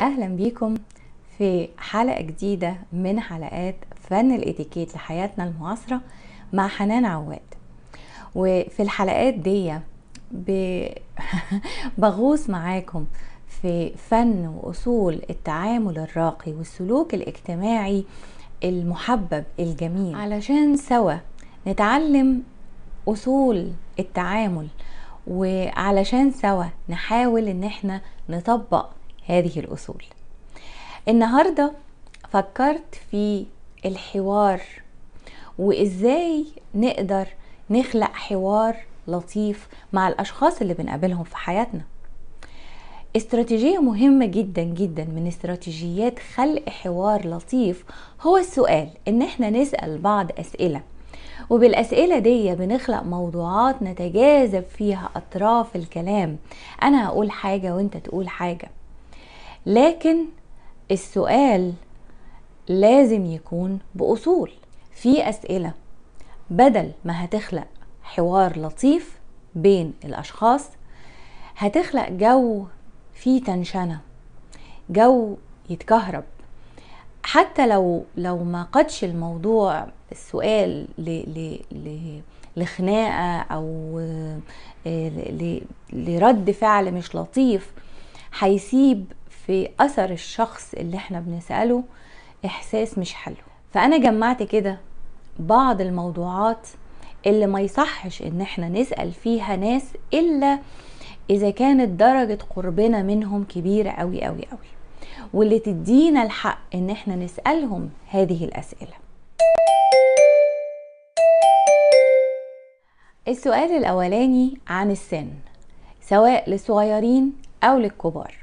اهلا بيكم في حلقه جديده من حلقات فن الاتيكيت لحياتنا المعاصره مع حنان عواد وفي الحلقات دي ب... بغوص معاكم في فن واصول التعامل الراقي والسلوك الاجتماعي المحبب الجميل علشان سوا نتعلم اصول التعامل وعلشان سوا نحاول ان احنا نطبق هذه الأصول النهاردة فكرت في الحوار وإزاي نقدر نخلق حوار لطيف مع الأشخاص اللي بنقابلهم في حياتنا استراتيجية مهمة جدا جدا من استراتيجيات خلق حوار لطيف هو السؤال ان احنا نسأل بعض اسئلة وبالاسئلة دي بنخلق موضوعات نتجاذب فيها اطراف الكلام انا هقول حاجة وانت تقول حاجة لكن السؤال لازم يكون بأصول في أسئلة بدل ما هتخلق حوار لطيف بين الأشخاص هتخلق جو فيه تنشنة جو يتكهرب حتى لو لو ما قدش الموضوع السؤال ل ل ل لخناقه او آه، لرد فعل مش لطيف هيسيب في اثر الشخص اللي احنا بنساله احساس مش حلو فانا جمعت كده بعض الموضوعات اللي ما يصحش ان احنا نسال فيها ناس الا اذا كانت درجه قربنا منهم كبيره قوي قوي قوي واللي تدينا الحق ان احنا نسالهم هذه الاسئله السؤال الاولاني عن السن سواء للصغيرين او للكبار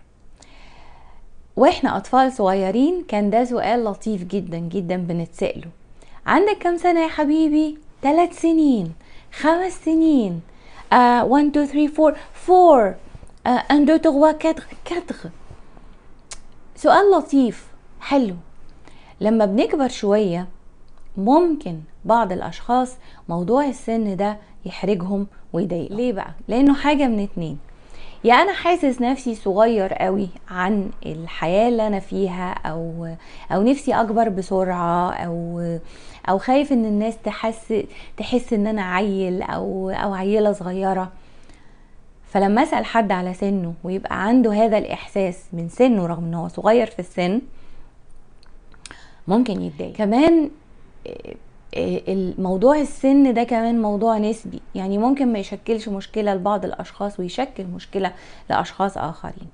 واحنا اطفال صغيرين كان ده سؤال لطيف جدا جدا بنتسأله عندك كام سنة يا حبيبي؟ ثلاث سنين خمس سنين 1 2 3 4 4 1 2 3 4 4 سؤال لطيف حلو لما بنكبر شوية ممكن بعض الأشخاص موضوع السن ده يحرجهم ويضايقهم ليه بقى؟ لأنه حاجة من اتنين يا انا حاسس نفسي صغير قوي عن الحياه اللي انا فيها او او نفسي اكبر بسرعه او او خايف ان الناس تحس تحس ان انا عيل او او عيله صغيره فلما اسال حد على سنه ويبقى عنده هذا الاحساس من سنه رغم ان هو صغير في السن ممكن يتضايق كمان آه، الموضوع السن ده كمان موضوع نسبي يعني ممكن ما يشكلش مشكله لبعض الاشخاص ويشكل مشكله لاشخاص اخرين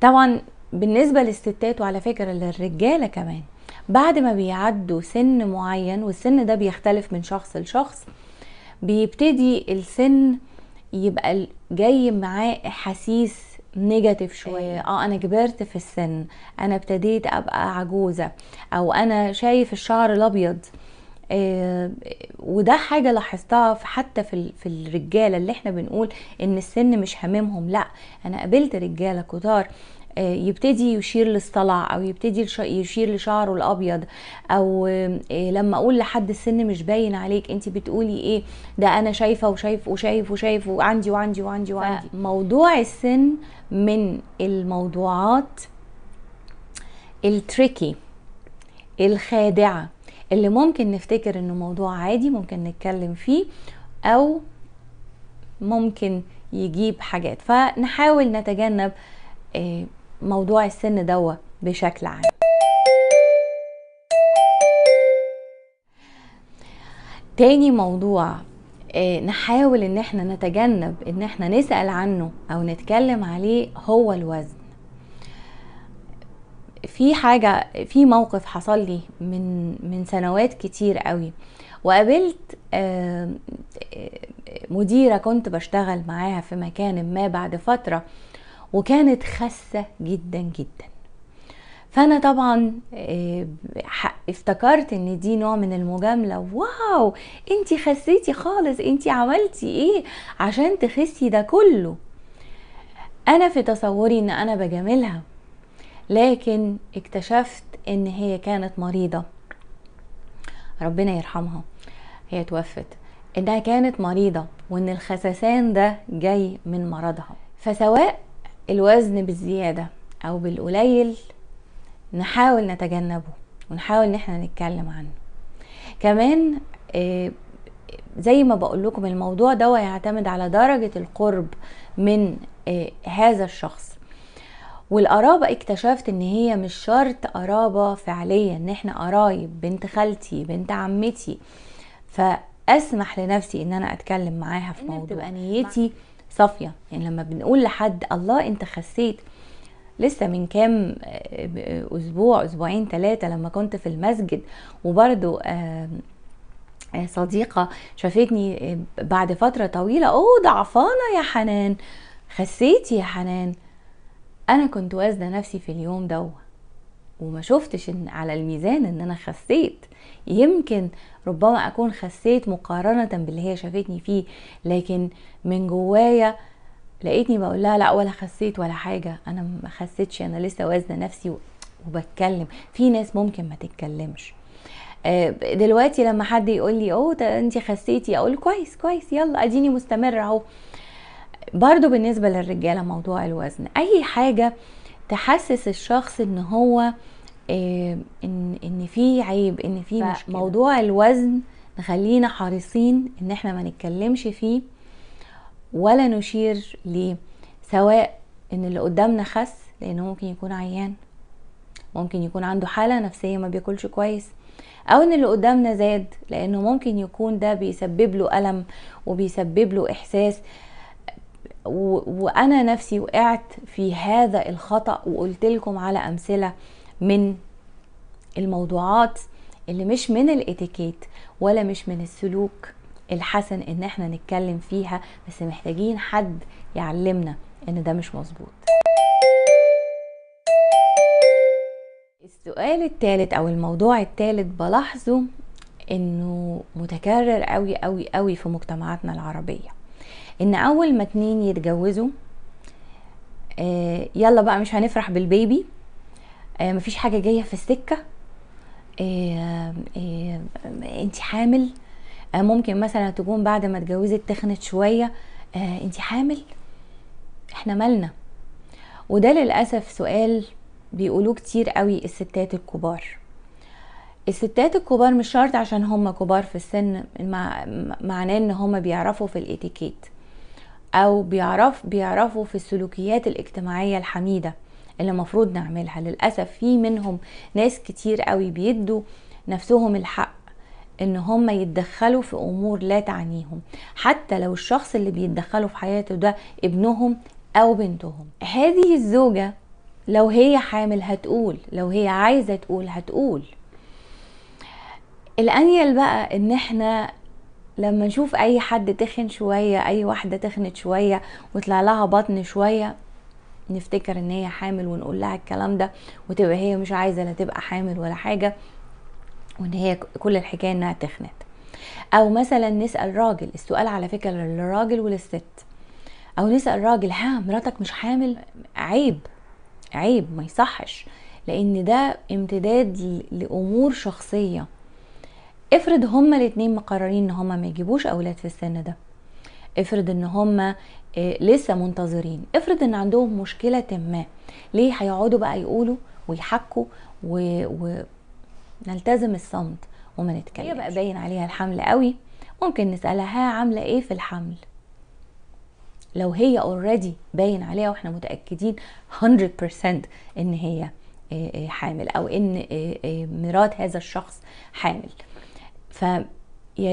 طبعا بالنسبه للستات وعلى فكره للرجاله كمان بعد ما بيعدوا سن معين والسن ده بيختلف من شخص لشخص بيبتدي السن يبقى جاي معاه احاسيس نيجاتيف شويه أيوة. اه انا كبرت في السن انا ابتديت ابقى عجوزه او انا شايف الشعر الابيض آه، وده حاجه لاحظتها حتى في في الرجاله اللي احنا بنقول ان السن مش هممهم لا انا قابلت رجاله كتار آه، يبتدي يشير للصلع او يبتدي يشير لشعره الابيض او آه، لما اقول لحد السن مش باين عليك انت بتقولي ايه ده انا شايفه وشايف وشايف وشايف وعندي وعندي وعندي وعندي موضوع السن من الموضوعات التريكي الخادعه اللي ممكن نفتكر انه موضوع عادي ممكن نتكلم فيه او ممكن يجيب حاجات فنحاول نتجنب آه، موضوع السن دوا بشكل عام تاني موضوع آه، نحاول ان احنا نتجنب ان احنا نسأل عنه او نتكلم عليه هو الوزن في حاجه في موقف حصل لي من من سنوات كتير قوي وقابلت مديره كنت بشتغل معاها في مكان ما بعد فتره وكانت خاسه جدا جدا فانا طبعا آه، افتكرت ان دي نوع من المجامله واو انت خسيتي خالص انت عملتي ايه عشان تخسي ده كله انا في تصوري ان انا بجاملها لكن اكتشفت ان هي كانت مريضه ربنا يرحمها هي توفت انها كانت مريضه وان الخسسان ده جاي من مرضها فسواء الوزن بالزياده او بالقليل نحاول نتجنبه ونحاول ان احنا نتكلم عنه كمان آه، زي ما بقول لكم الموضوع ده يعتمد على درجه القرب من آه، هذا الشخص والقرابة اكتشفت ان هي مش شرط قرابة فعليا ان احنا قرايب بنت خالتي بنت عمتي فاسمح لنفسي ان انا اتكلم معاها في موضوع تبقى نيتي صافية يعني لما بنقول لحد الله انت خسيت لسه من كام آه، اسبوع اسبوعين ثلاثة لما كنت في المسجد وبرضو آه، صديقة شافتني آه، بعد فترة طويلة اوه ضعفانة يا حنان خسيتي يا حنان انا كنت وازنه نفسي في اليوم ده وما شفتش إن على الميزان ان انا خسيت يمكن ربما اكون خسيت مقارنه باللي هي شافتني فيه لكن من جوايا لقيتني بقول لها لا ولا خسيت ولا حاجه انا ما خسيتش انا لسه وازنه نفسي وبتكلم في ناس ممكن ما تتكلمش آه، دلوقتي لما حد يقول لي اوه انت خسيتي اقول كويس كويس يلا اديني مستمره اهو برضو بالنسبة للرجالة موضوع الوزن اي حاجة تحسس الشخص ان هو إيه ان ان في عيب ان في مشكله موضوع الوزن نخلينا حريصين ان احنا ما نتكلمش فيه ولا نشير ليه سواء ان اللي قدامنا خس لانه ممكن يكون عيان ممكن يكون عنده حاله نفسيه ما بياكلش كويس او ان اللي قدامنا زاد لانه ممكن يكون ده بيسبب له الم وبيسبب له احساس وانا نفسي وقعت في هذا الخطا وقلت لكم على امثله من الموضوعات اللي مش من الاتيكيت ولا مش من السلوك الحسن ان احنا نتكلم فيها بس محتاجين حد يعلمنا ان ده مش مظبوط السؤال الثالث او الموضوع الثالث بلاحظه انه متكرر قوي قوي قوي في مجتمعاتنا العربيه ان اول ما اتنين يتجوزوا آه، يلا بقى مش هنفرح بالبيبي آه، مفيش حاجه جايه في السكه آه، انت حامل ممكن مثلا تكون بعد ما اتجوزت تخنت شويه انت حامل احنا مالنا وده للاسف سؤال بيقولوه كتير قوي الستات الكبار الستات الكبار مش شرط عشان هم كبار في السن معناه ان هم بيعرفوا في الاتيكيت او بيعرف بيعرفوا في السلوكيات الاجتماعيه الحميده اللي المفروض نعملها للاسف في منهم ناس كتير قوي بيدوا نفسهم الحق ان هم يتدخلوا في امور لا تعنيهم حتى لو الشخص اللي بيتدخلوا في حياته ده ابنهم او بنتهم هذه الزوجه لو هي حامل هتقول لو هي عايزه تقول هتقول الانيل بقى ان احنا لما نشوف اي حد تخن شوية اي واحدة تخنت شوية وطلع لها بطن شوية نفتكر ان هي حامل ونقول لها الكلام ده وتبقى هي مش عايزة لا تبقى حامل ولا حاجة وان هي كل الحكاية انها تخنت او مثلا نسأل راجل السؤال على فكرة للراجل وللست او نسأل راجل ها مراتك مش حامل عيب عيب ما يصحش لان ده امتداد لامور شخصيه افرض هما الاتنين مقررين ان هما ما يجيبوش اولاد في السن ده افرض ان هما آه، لسه منتظرين افرض ان عندهم مشكله ما ليه هيقعدوا بقى يقولوا ويحكوا ونلتزم و... الصمت وما نتكلم هي بقى باين عليها الحمل قوي ممكن نسالها ها عامله ايه في الحمل لو هي اوريدي باين عليها واحنا متاكدين 100% ان هي آه، آه، حامل او ان مرات هذا الشخص حامل فيا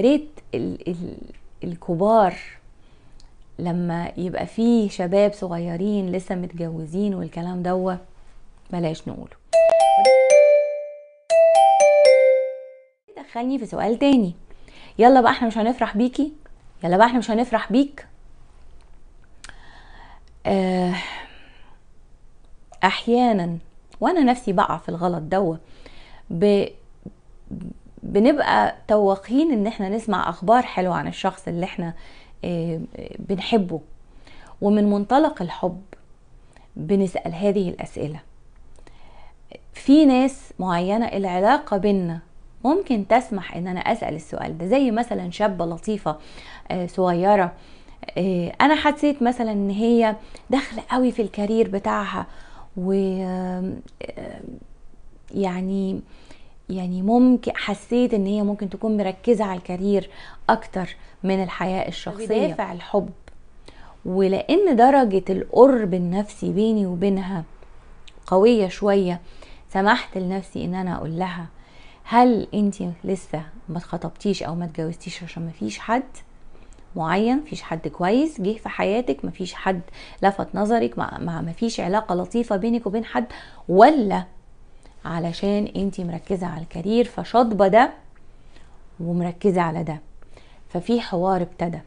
ريت ال ال الكبار لما يبقى فيه شباب صغيرين لسه متجوزين والكلام دوا بلاش نقوله دخلني في سؤال تاني يلا بقى احنا مش هنفرح بيكي يلا بقى احنا مش هنفرح بيك آه، احيانا وانا نفسي بقع في الغلط دوا ب بنبقى توقين ان احنا نسمع اخبار حلوه عن الشخص اللي احنا آه، بنحبه ومن منطلق الحب بنسال هذه الاسئله في ناس معينه العلاقه بينا ممكن تسمح ان انا اسال السؤال ده زي مثلا شابه لطيفه آه، صغيره آه، انا حسيت مثلا ان هي داخله قوي في الكارير بتاعها و يعني يعني ممكن حسيت ان هي ممكن تكون مركزه على الكارير اكتر من الحياه الشخصيه بدافع الحب ولان درجه القرب النفسي بيني وبينها قويه شويه سمحت لنفسي ان انا اقول لها هل انت لسه ما اتخطبتيش او ما اتجوزتيش عشان ما فيش حد معين فيش حد كويس جه في حياتك مفيش حد لفت نظرك مفيش علاقة لطيفة بينك وبين حد ولا علشان انت مركزه على الكارير فشاطبه ده ومركزه على ده ففي حوار ابتدى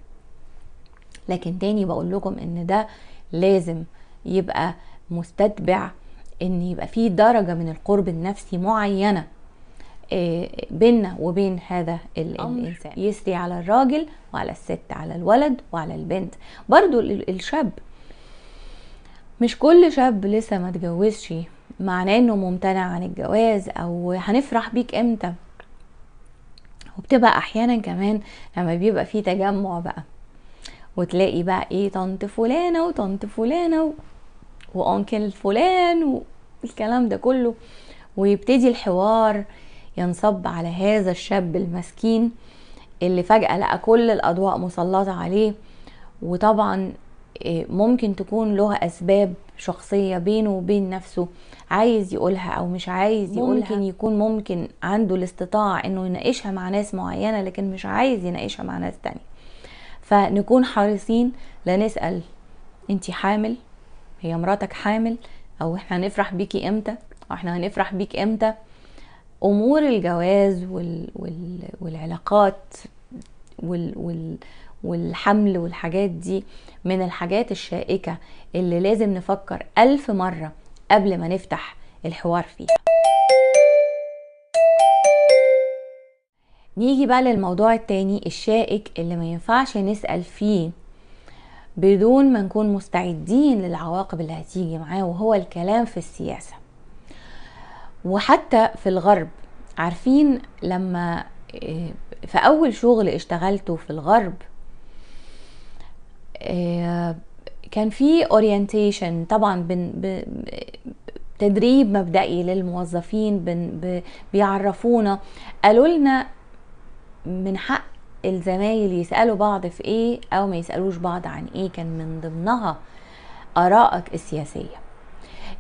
لكن تاني بقول لكم ان ده لازم يبقى مستتبع ان يبقى في درجه من القرب النفسي معينه آه، بيننا وبين هذا الانسان يسري على الراجل وعلى الست على الولد وعلى البنت برضو الشاب مش كل شاب لسه ما تجوزش معناه انه ممتنع عن الجواز او هنفرح بيك امتى وبتبقى احيانا كمان لما بيبقى في تجمع بقى وتلاقي بقى ايه طنط فلانه وطنط فلانه و... وانكل فلان والكلام ده كله ويبتدي الحوار ينصب على هذا الشاب المسكين اللي فجأة لقى كل الأضواء مسلطة عليه وطبعا آه، ممكن تكون له أسباب شخصية بينه وبين نفسه عايز يقولها او مش عايز يقولها ممكن يكون ممكن عنده الاستطاعة انه يناقشها مع ناس معينة لكن مش عايز يناقشها مع ناس تانية فنكون حريصين لا نسأل حامل هي مراتك حامل او احنا هنفرح بيكي امتى او احنا هنفرح بيك امتى امور الجواز وال... وال... والعلاقات وال... وال... والحمل والحاجات دي من الحاجات الشائكة اللي لازم نفكر ألف مرة قبل ما نفتح الحوار فيها نيجي بقى للموضوع التاني الشائك اللي ما ينفعش نسأل فيه بدون ما نكون مستعدين للعواقب اللي هتيجي معاه وهو الكلام في السياسة وحتى في الغرب عارفين لما آه، في أول شغل اشتغلته في الغرب آه، كان في اورينتيشن طبعا بن تدريب مبدئي للموظفين بن بيعرفونا قالوا لنا من حق الزمايل يسالوا بعض في ايه او ما يسالوش بعض عن ايه كان من ضمنها ارائك السياسيه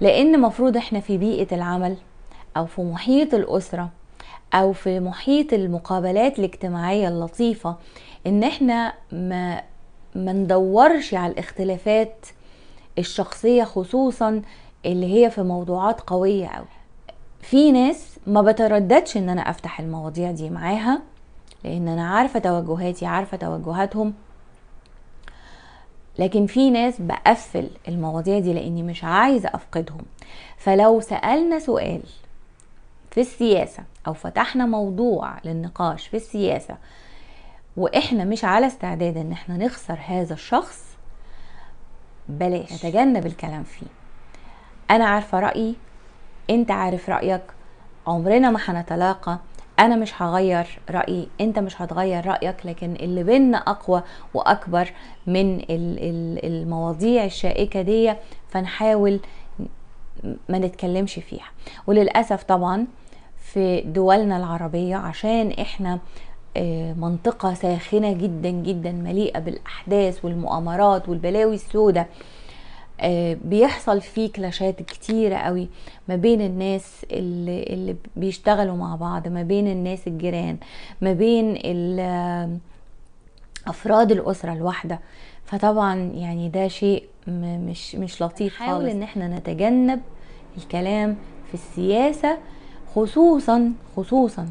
لان مفروض احنا في بيئه العمل او في محيط الاسره او في محيط المقابلات الاجتماعيه اللطيفه ان احنا ما ما ندورش على الاختلافات الشخصية خصوصا اللي هي في موضوعات قوية أوي في ناس ما بترددش ان انا افتح المواضيع دي معاها لان انا عارفة توجهاتي عارفة توجهاتهم لكن في ناس بقفل المواضيع دي لاني مش عايزة افقدهم فلو سألنا سؤال في السياسة او فتحنا موضوع للنقاش في السياسة واحنا مش على استعداد ان احنا نخسر هذا الشخص بلاش نتجنب الكلام فيه انا عارفه رايي انت عارف رايك عمرنا ما هنتلاقى انا مش هغير رايي انت مش هتغير رايك لكن اللي بينا اقوى واكبر من المواضيع الشائكه دي فنحاول ما نتكلمش فيها وللاسف طبعا في دولنا العربيه عشان احنا آه، منطقة ساخنة جدا جدا مليئة بالأحداث والمؤامرات والبلاوي السوداء آه، بيحصل فيه كلاشات كتيرة قوي ما بين الناس اللي, اللي بيشتغلوا مع بعض ما بين الناس الجيران ما بين آه، أفراد الأسرة الواحدة فطبعا يعني ده شيء مش مش لطيف خالص حاول ان احنا نتجنب الكلام في السياسة خصوصا خصوصا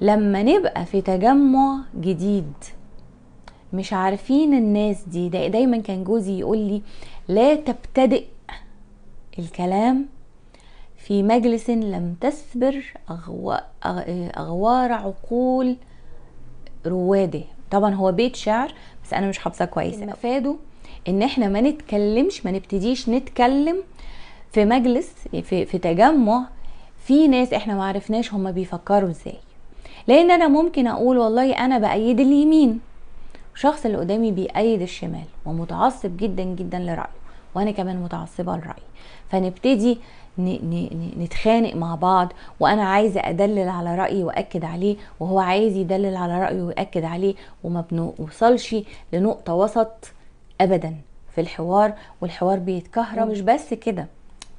لما نبقى في تجمع جديد مش عارفين الناس دي دا دايما كان جوزي يقول لي لا تبتدئ الكلام في مجلس لم تسبر أغوار عقول رواده طبعا هو بيت شعر بس أنا مش حافظه كويس فادوا إن إحنا ما نتكلمش ما نبتديش نتكلم في مجلس في, في تجمع في ناس إحنا ما عرفناش هما بيفكروا إزاي لان انا ممكن اقول والله انا بايد اليمين الشخص اللي قدامي بيأيد الشمال ومتعصب جدا جدا لرأيه وانا كمان متعصبة لرأيي فنبتدي نتخانق مع بعض وانا عايزة ادلل على رأيي واكد عليه وهو عايز يدلل على رأيه ويأكد عليه وما بنوصلش لنقطة وسط ابدا في الحوار والحوار بيتكهرب مش بس كده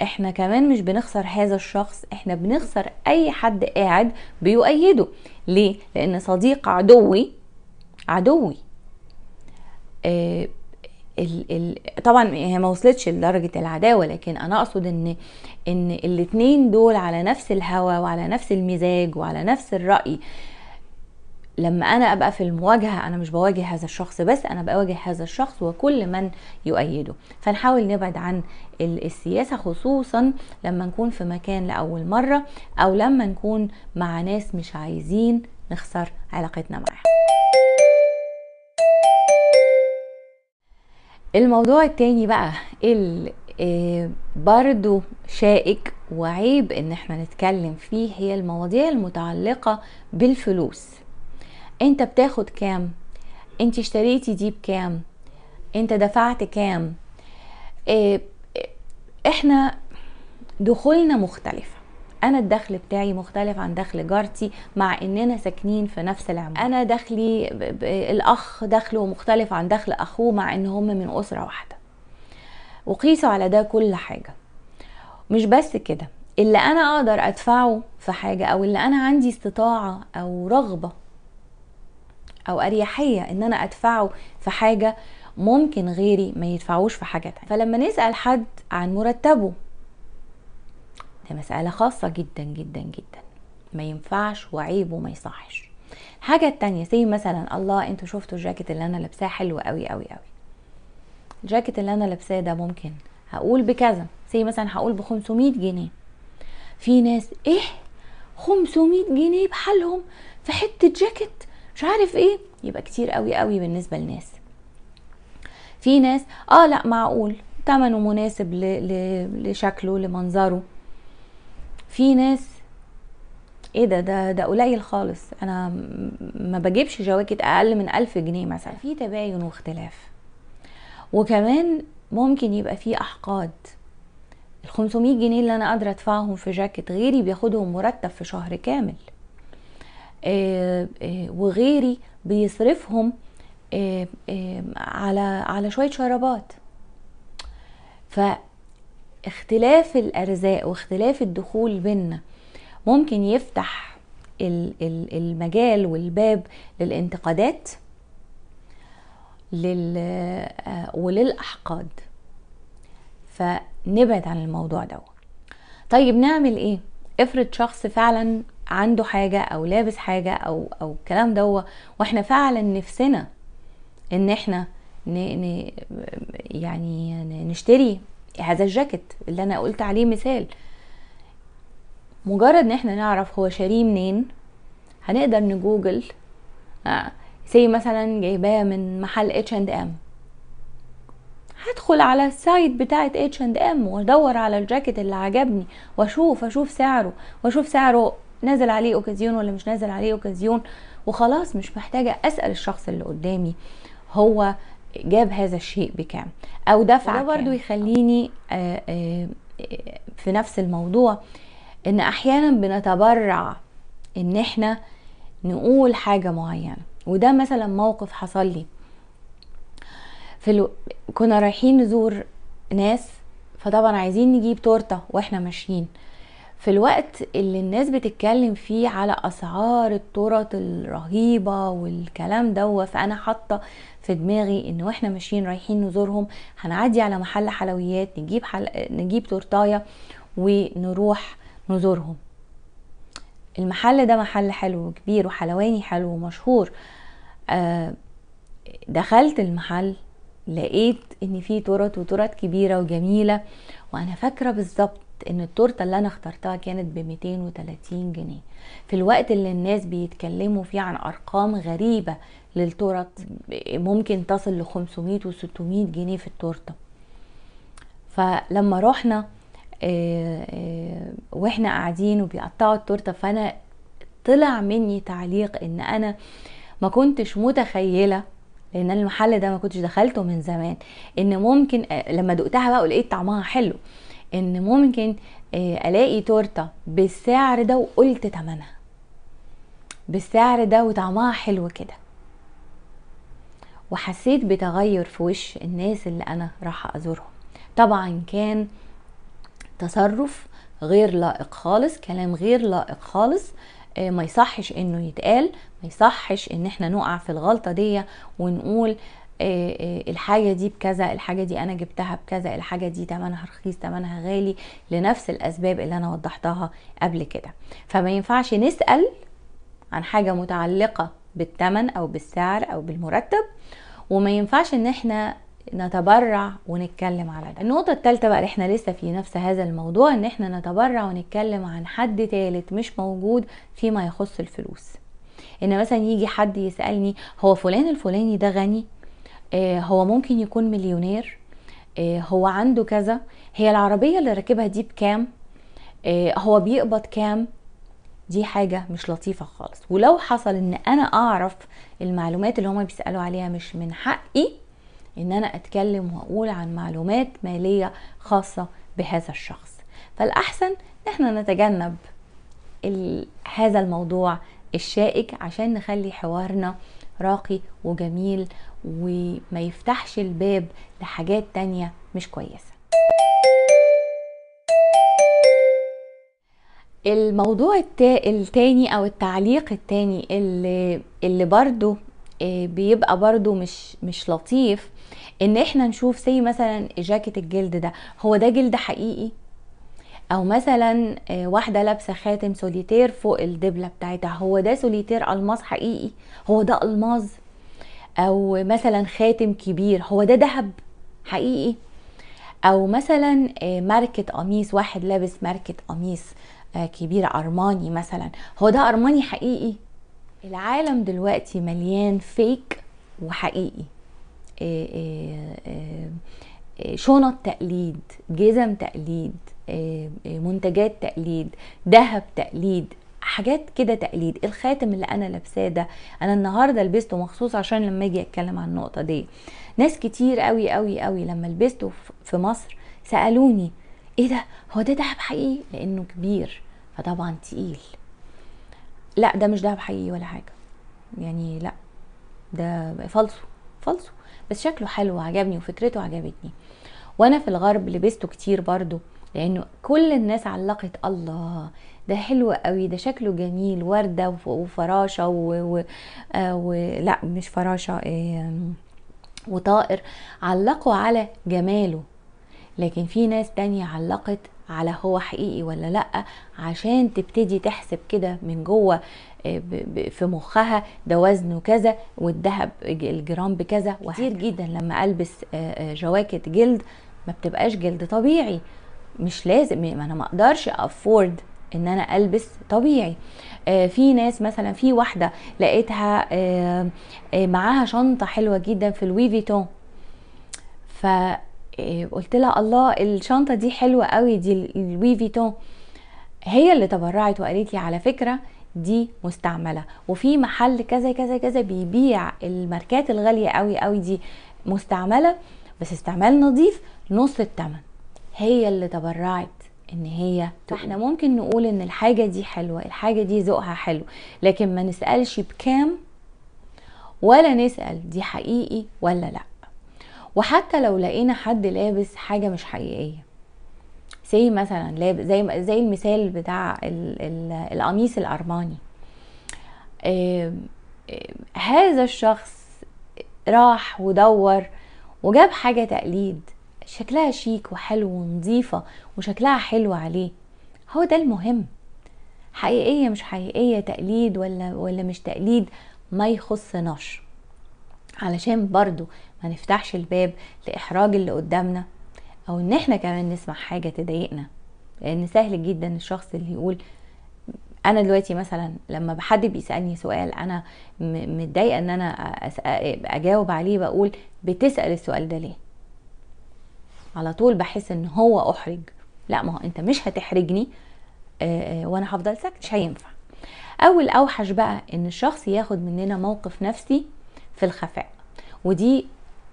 احنا كمان مش بنخسر هذا الشخص احنا بنخسر اي حد قاعد بيؤيده ليه لان صديق عدوي عدوي آه ال ال طبعا هي ما وصلتش لدرجه العداوه لكن انا اقصد ان ان الاثنين دول على نفس الهوى وعلى نفس المزاج وعلى نفس الراي لما انا ابقى في المواجهه انا مش بواجه هذا الشخص بس انا بواجه هذا الشخص وكل من يؤيده فنحاول نبعد عن السياسه خصوصا لما نكون في مكان لاول مره او لما نكون مع ناس مش عايزين نخسر علاقتنا معاهم الموضوع التاني بقى اللي آه، برضو شائك وعيب ان احنا نتكلم فيه هي المواضيع المتعلقة بالفلوس انت بتاخد كام انت اشتريتي دي بكام انت دفعت كام آه، احنا دخولنا مختلف انا الدخل بتاعي مختلف عن دخل جارتي مع اننا ساكنين في نفس العماره انا دخلي الاخ دخله مختلف عن دخل اخوه مع ان هم من اسره واحده وقيسوا على ده كل حاجه مش بس كده اللي انا اقدر ادفعه في حاجه او اللي انا عندي استطاعه او رغبه او اريحيه ان انا ادفعه في حاجه ممكن غيري ما يدفعوش في حاجه تانية فلما نسال حد عن مرتبه ده مساله خاصه جدا جدا جدا ما ينفعش وعيب وما يصحش الحاجه التانية زي مثلا الله انتوا شفتوا الجاكيت اللي انا لابساه حلو قوي قوي قوي الجاكيت اللي انا لابساه ده ممكن هقول بكذا زي مثلا هقول ب 500 جنيه في ناس ايه 500 جنيه بحالهم في حته جاكيت مش عارف ايه يبقى كتير قوي قوي بالنسبه للناس في ناس اه لا معقول تمنه مناسب لشكله لمنظره في ناس ايه ده ده ده قليل خالص انا ما بجيبش جواكت اقل من ألف جنيه مثلا في تباين واختلاف وكمان ممكن يبقى في احقاد ال 500 جنيه اللي انا قادره ادفعهم في جاكيت غيري بياخدهم مرتب في شهر كامل آه، آه، وغيري بيصرفهم آه، على على شويه شرابات فاختلاف الارزاق واختلاف الدخول بينا ممكن يفتح المجال والباب للانتقادات وللاحقاد فنبعد عن الموضوع ده طيب نعمل ايه افرض شخص فعلا عنده حاجه او لابس حاجه او او الكلام ده واحنا فعلا نفسنا ان احنا ن... ن... يعني نشتري هذا الجاكيت اللي انا قلت عليه مثال مجرد ان احنا نعرف هو شاريه منين هنقدر نجوجل سي آه، مثلا جايباه من محل اتش اند ام هدخل على السايت بتاعه اتش اند ام وادور على الجاكيت اللي عجبني واشوف اشوف سعره واشوف سعره نازل عليه اوكازيون ولا مش نازل عليه اوكازيون وخلاص مش محتاجه اسال الشخص اللي قدامي هو جاب هذا الشيء بكام او دفع ده برضو يخليني آه، آه، في نفس الموضوع ان احيانا بنتبرع ان احنا نقول حاجه معينه وده مثلا موقف حصل لي في الو... كنا رايحين نزور ناس فطبعا عايزين نجيب تورته واحنا ماشيين في الوقت اللي الناس بتتكلم فيه على اسعار الترط الرهيبه والكلام ده فانا حاطه في دماغي ان واحنا ماشيين رايحين نزورهم هنعدي على محل حلويات نجيب حل... نجيب تورتايه ونروح نزورهم المحل ده محل حلو كبير وحلواني حلو ومشهور آه دخلت المحل لقيت ان فيه تورت وتورت كبيره وجميله وانا فاكره بالظبط ان التورته اللي انا اخترتها كانت ب 230 جنيه في الوقت اللي الناس بيتكلموا فيه عن ارقام غريبه للتورت ممكن تصل ل 500 و 600 جنيه في التورته فلما رحنا آه، آه، واحنا قاعدين وبيقطعوا التورته فانا طلع مني تعليق ان انا ما كنتش متخيله لان المحل ده ما كنتش دخلته من زمان ان ممكن آه، لما دقتها بقى ولقيت طعمها حلو ان ممكن آه، الاقي تورته بالسعر ده وقلت تمنها بالسعر ده وطعمها حلو كده وحسيت بتغير في وش الناس اللي انا راح ازورهم طبعا كان تصرف غير لائق خالص كلام غير لائق خالص آه، ما يصحش انه يتقال ما يصحش ان احنا نقع في الغلطة دي ونقول آه، آه، الحاجة دي بكذا الحاجة دي أنا جبتها بكذا الحاجة دي تمنها رخيص تمنها غالي لنفس الأسباب اللي أنا وضحتها قبل كده فما ينفعش نسأل عن حاجة متعلقة بالثمن أو بالسعر أو بالمرتب وما ينفعش إن احنا نتبرع ونتكلم على ده النقطة الثالثة بقى احنا لسه في نفس هذا الموضوع ان احنا نتبرع ونتكلم عن حد تالت مش موجود فيما يخص الفلوس ان مثلا يجي حد يسألني هو فلان الفلاني ده غني آه، هو ممكن يكون مليونير آه، هو عنده كذا هي العربية اللي راكبها دي بكام آه، هو بيقبض كام دي حاجة مش لطيفة خالص ولو حصل ان انا اعرف المعلومات اللي هما بيسألوا عليها مش من حقي ان انا اتكلم واقول عن معلومات مالية خاصة بهذا الشخص فالاحسن ان احنا نتجنب هذا الموضوع الشائك عشان نخلي حوارنا راقي وجميل وما يفتحش الباب لحاجات تانية مش كويسة الموضوع التاني او التعليق التاني اللي اللي برضو آه، بيبقى برضو مش مش لطيف ان احنا نشوف زي مثلا جاكيت الجلد ده هو ده جلد حقيقي او مثلا آه، واحده لابسه خاتم سوليتير فوق الدبله بتاعتها هو ده سوليتير الماس حقيقي هو ده الماس او مثلا خاتم كبير هو ده ذهب حقيقي او مثلا آه، ماركه قميص واحد لابس ماركه قميص آه، كبير ارماني مثلا هو ده ارماني حقيقي العالم دلوقتي مليان فيك وحقيقي آه، شنط تقليد جزم تقليد منتجات تقليد ذهب تقليد حاجات كده تقليد الخاتم اللي انا لابساه ده انا النهارده لبسته مخصوص عشان لما اجي اتكلم عن النقطه دي ناس كتير قوي قوي قوي لما لبسته في مصر سالوني ايه ده هو ده دهب حقيقي لانه كبير فطبعا تقيل لا ده مش دهب حقيقي ولا حاجه يعني لا ده فالصو فالصو بس شكله حلو عجبني وفكرته عجبتني وانا في الغرب لبسته كتير برضو لانه كل الناس علقت الله ده حلو قوي ده شكله جميل وردة وفراشة و... آه، و... لا مش فراشة آه، وطائر علقوا على جماله لكن في ناس تانية علقت على هو حقيقي ولا لأ عشان تبتدي تحسب كده من جوه آه، في مخها ده وزنه كذا والذهب الجرام بكذا وكتير جدا لما البس جواكت جلد ما بتبقاش جلد طبيعي مش لازم انا ما اقدرش افورد ان انا البس طبيعي آه، في ناس مثلا في واحده لقيتها آه، آه، معاها شنطه حلوه جدا في الويفيتون فيتون لها الله الشنطه دي حلوه قوي دي الويفيتون فيتون هي اللي تبرعت وقالت لي على فكره دي مستعمله وفي محل كذا كذا كذا بيبيع الماركات الغاليه قوي قوي دي مستعمله بس استعمال نظيف نص الثمن هي اللي تبرعت ان هي فاحنا ممكن نقول ان الحاجه دي حلوه الحاجه دي ذوقها حلو لكن ما نسالش بكام ولا نسال دي حقيقي ولا لا وحتى لو لقينا حد لابس حاجه مش حقيقيه زي مثلا لابس زي زي المثال بتاع القميص الارماني هذا الشخص راح ودور وجاب حاجه تقليد شكلها شيك وحلو ونظيفة وشكلها حلو عليه هو ده المهم حقيقية مش حقيقية تقليد ولا, ولا مش تقليد ما يخصناش علشان برضو ما نفتحش الباب لإحراج اللي قدامنا أو إن إحنا كمان نسمع حاجة تضايقنا لأن سهل جدا الشخص اللي يقول انا دلوقتي مثلا لما حد بيسالني سؤال انا متضايقه ان انا اجاوب عليه بقول بتسال السؤال ده ليه على طول بحس ان هو احرج لا ما هو انت مش هتحرجني آه، آه، وانا هفضل ساكت مش هينفع اول اوحش بقى ان الشخص ياخد مننا موقف نفسي في الخفاء ودي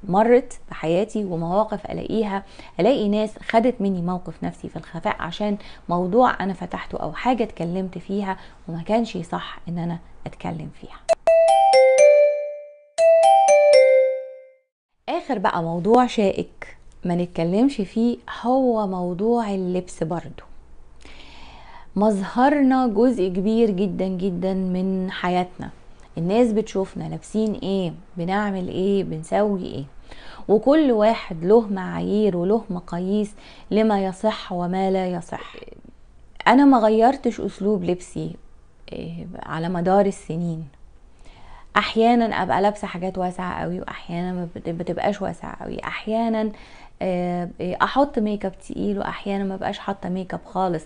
مرت بحياتي ومواقف الاقيها الاقي ناس خدت مني موقف نفسي في الخفاء عشان موضوع انا فتحته او حاجه اتكلمت فيها وما كانش صح ان انا اتكلم فيها اخر بقى موضوع شائك ما نتكلمش فيه هو موضوع اللبس برضو مظهرنا جزء كبير جدا جدا من حياتنا الناس بتشوفنا لابسين ايه بنعمل ايه بنسوي ايه وكل واحد له معايير وله مقاييس لما يصح وما لا يصح انا ما غيرتش اسلوب لبسي آه، على مدار السنين احيانا ابقى لابسه حاجات واسعه قوي واحيانا ما بتبقاش واسعه قوي احيانا آه، احط ميك اب تقيل واحيانا ما بقاش حاطه ميك اب خالص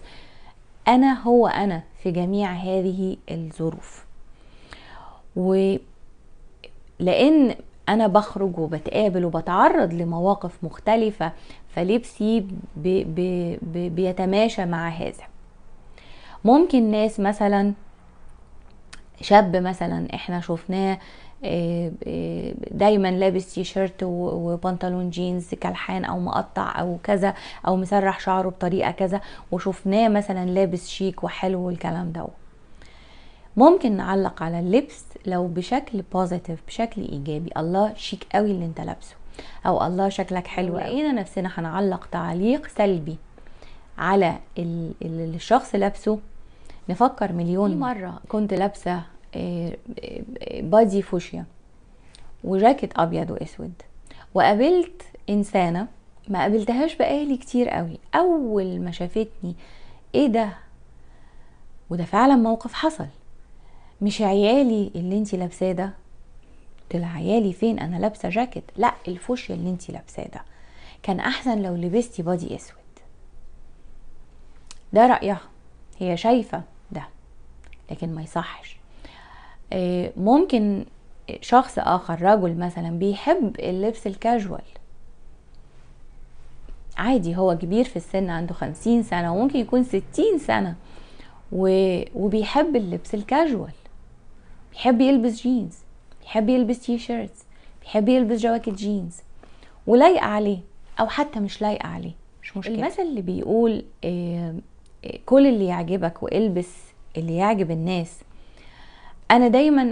انا هو انا في جميع هذه الظروف و لان انا بخرج وبتقابل وبتعرض لمواقف مختلفه فلبسي بيتماشى مع هذا ممكن ناس مثلا شاب مثلا احنا شفناه آه، آه، دايما لابس تي شيرت وبنطلون جينز كالحان او مقطع او كذا او مسرح شعره بطريقه كذا وشفناه مثلا لابس شيك وحلو والكلام ده ممكن نعلق على اللبس لو بشكل بوزيتيف بشكل ايجابي الله شيك قوي اللي انت لابسه او الله شكلك حلو لقينا نفسنا هنعلق تعليق سلبي على الشخص لابسه نفكر مليون مره كنت لابسه بادي فوشيا وجاكيت ابيض واسود وقابلت انسانه ما قابلتهاش بقالي كتير قوي اول ما شافتني ايه ده وده فعلا موقف حصل مش عيالي اللي انتي لابساه ده قلت لها عيالي فين انا لابسه جاكيت لا الفوشيا اللي انتي لابساه ده كان احسن لو لبستي بادي اسود ده رايها هي شايفه ده لكن ما يصحش آه، ممكن شخص اخر رجل مثلا بيحب اللبس الكاجوال عادي هو كبير في السن عنده خمسين سنة وممكن يكون ستين سنة وبيحب اللبس الكاجوال بيحب يلبس جينز بيحب يلبس تي شيرتس بيحب يلبس جواكت جينز ولايقة عليه او حتى مش لايقة عليه مش مشكلة المثل اللي بيقول آه، آه، كل اللي يعجبك والبس اللي يعجب الناس انا دايما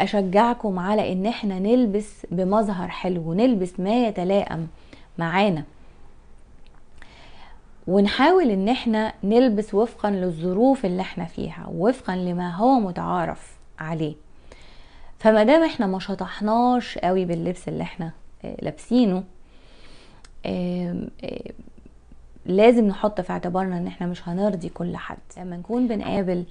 اشجعكم على ان احنا نلبس بمظهر حلو نلبس ما يتلائم معانا ونحاول ان احنا نلبس وفقا للظروف اللي احنا فيها وفقا لما هو متعارف عليه فما دام احنا ما شطحناش قوي باللبس اللي احنا آه، لابسينه لازم نحط في اعتبارنا ان احنا مش هنرضي كل حد لما نكون بنقابل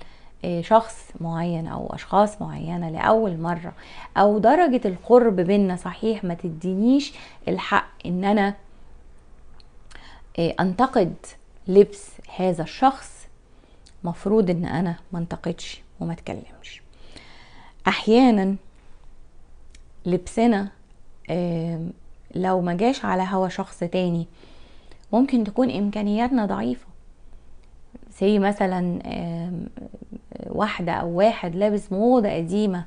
آه، شخص معين او اشخاص معينه لاول مره او درجه القرب بينا صحيح ما تدينيش الحق ان انا آه، انتقد لبس هذا الشخص مفروض ان انا ما انتقدش وما اتكلمش احيانا لبسنا لو ما جاش على هوا شخص تاني ممكن تكون امكانياتنا ضعيفه زي مثلا واحدة أو واحد لابس موضة قديمة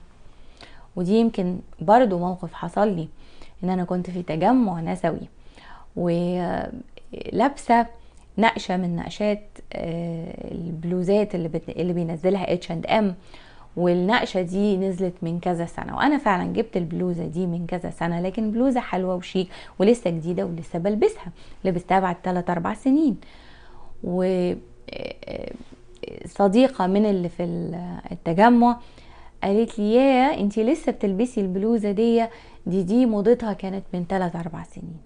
ودي يمكن برضو موقف حصل لي ان انا كنت في تجمع نسوي ولابسه نقشه من نقشات آه، البلوزات اللي بينزلها اتش اند ام والنقشه دي نزلت من كذا سنه وانا فعلا جبت البلوزه دي من كذا سنه لكن بلوزه حلوه وشيك ولسه جديده ولسه بلبسها لبستها بعد 3 4 سنين و آه، آه، صديقه من اللي في التجمع قالت لي يا انت لسه بتلبسي البلوزه دي دي دي موضتها كانت من 3 4 سنين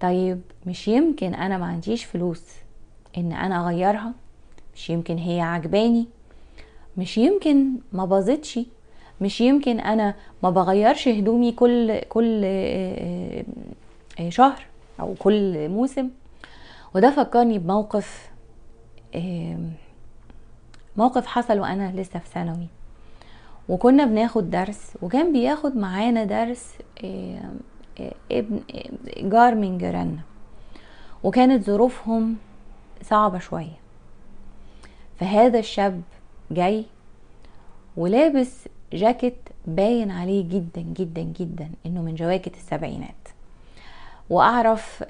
طيب مش يمكن انا ما عنديش فلوس ان انا اغيرها مش يمكن هي عجباني مش يمكن ما باظتش مش يمكن انا ما بغيرش هدومي كل كل آه، آه، آه، شهر او كل موسم وده فكرني بموقف موقف حصل وانا لسه في ثانوي وكنا بناخد درس وكان بياخد معانا درس آه، آه، ابن آه، جار من جيراننا وكانت ظروفهم صعبة شوية فهذا الشاب جاي ولابس جاكيت باين عليه جدا جدا جدا انه من جواكت السبعينات واعرف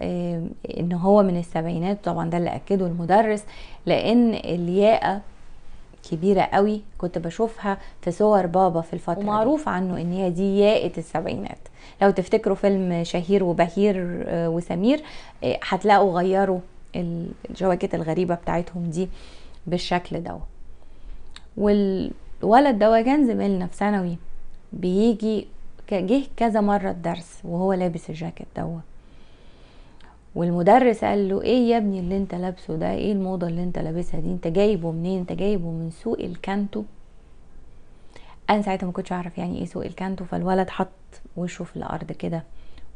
ان هو من السبعينات طبعا ده اللي اكده المدرس لان الياقه كبيرة قوي كنت بشوفها في صور بابا في الفترة ومعروف دي. عنه ان هي دي ياقة السبعينات لو تفتكروا فيلم شهير وبهير آه، وسمير آه، هتلاقوا غيروا الجواكت الغريبة بتاعتهم دي بالشكل ده والولد ده كان زميلنا في ثانوي بيجي جه كذا مرة الدرس وهو لابس الجاكيت دوت والمدرس قال له ايه يا ابني اللي انت لابسه ده ايه الموضه اللي انت لابسها دي انت جايبه منين انت جايبه من سوق الكانتو انا ساعتها ما كنتش اعرف يعني ايه سوق الكانتو فالولد حط وشه في الارض كده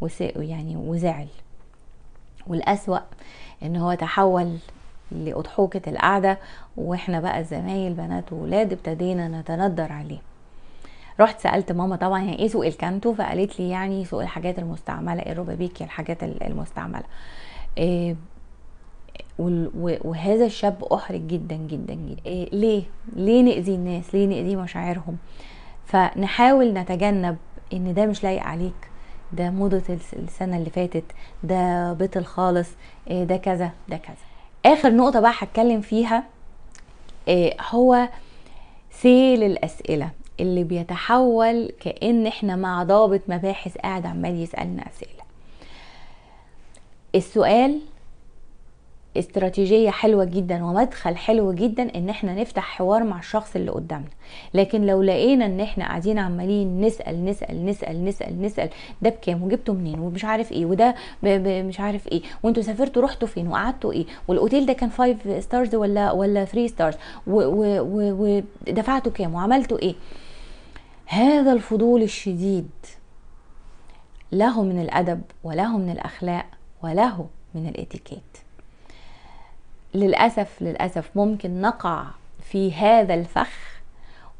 وسقه يعني وزعل والاسوا ان هو تحول لأضحوكة القعدة واحنا بقى الزمايل بنات وولاد ابتدينا نتندر عليه رحت سالت ماما طبعا هي ايه سوق الكانتو فقالت لي يعني سوق الحاجات المستعمله الروبابيكي الحاجات المستعمله إيه وهذا الشاب احرج جدا جدا جدا إيه، ليه ليه ناذي الناس ليه ناذي مشاعرهم فنحاول نتجنب ان ده مش لايق عليك ده موضة السنة اللي فاتت ده بطل خالص إيه، ده كذا ده كذا اخر نقطة بقى هتكلم فيها إيه، هو سيل الاسئلة اللي بيتحول كأن احنا مع ضابط مباحث قاعد عمال يسألنا أسئلة السؤال استراتيجية حلوة جدا ومدخل حلو جدا ان احنا نفتح حوار مع الشخص اللي قدامنا لكن لو لقينا ان احنا قاعدين عمالين نسأل نسأل نسأل نسأل نسأل ده بكام وجبته منين ومش عارف ايه وده مش عارف ايه وانتوا سافرتوا رحتوا فين وقعدتوا ايه والاوتيل ده كان 5 ستارز ولا ولا 3 ستارز ودفعتوا كام وعملتوا ايه هذا الفضول الشديد له من الادب وله من الاخلاق وله من الاتيكيت للاسف للاسف ممكن نقع في هذا الفخ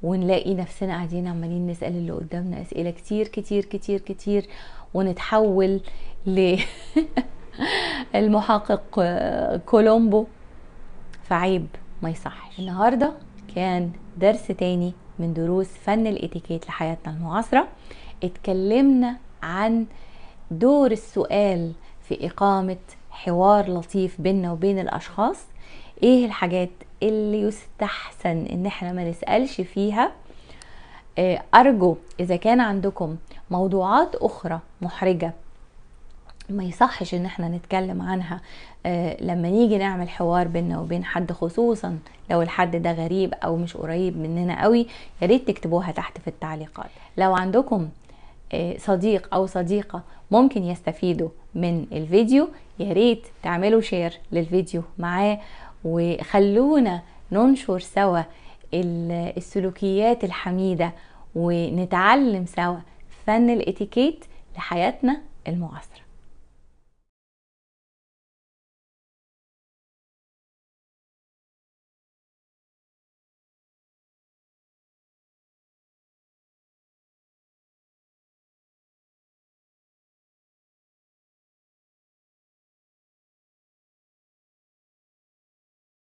ونلاقي نفسنا قاعدين عمالين نسال اللي قدامنا اسئله كتير كتير كتير كتير ونتحول ل المحقق كولومبو فعيب ما يصحش النهارده كان درس تاني من دروس فن الاتيكيت لحياتنا المعاصرة اتكلمنا عن دور السؤال في إقامة حوار لطيف بيننا وبين الأشخاص ايه الحاجات اللي يستحسن ان احنا ما نسألش فيها آه، ارجو اذا كان عندكم موضوعات اخرى محرجة ما يصحش ان احنا نتكلم عنها آه، لما نيجي نعمل حوار بينا وبين حد خصوصا لو الحد ده غريب او مش قريب مننا قوي يا ريت تكتبوها تحت في التعليقات لو عندكم آه، صديق او صديقة ممكن يستفيدوا من الفيديو يا ريت تعملوا شير للفيديو معاه وخلونا ننشر سوا السلوكيات الحميدة ونتعلم سوا فن الاتيكيت لحياتنا المعاصرة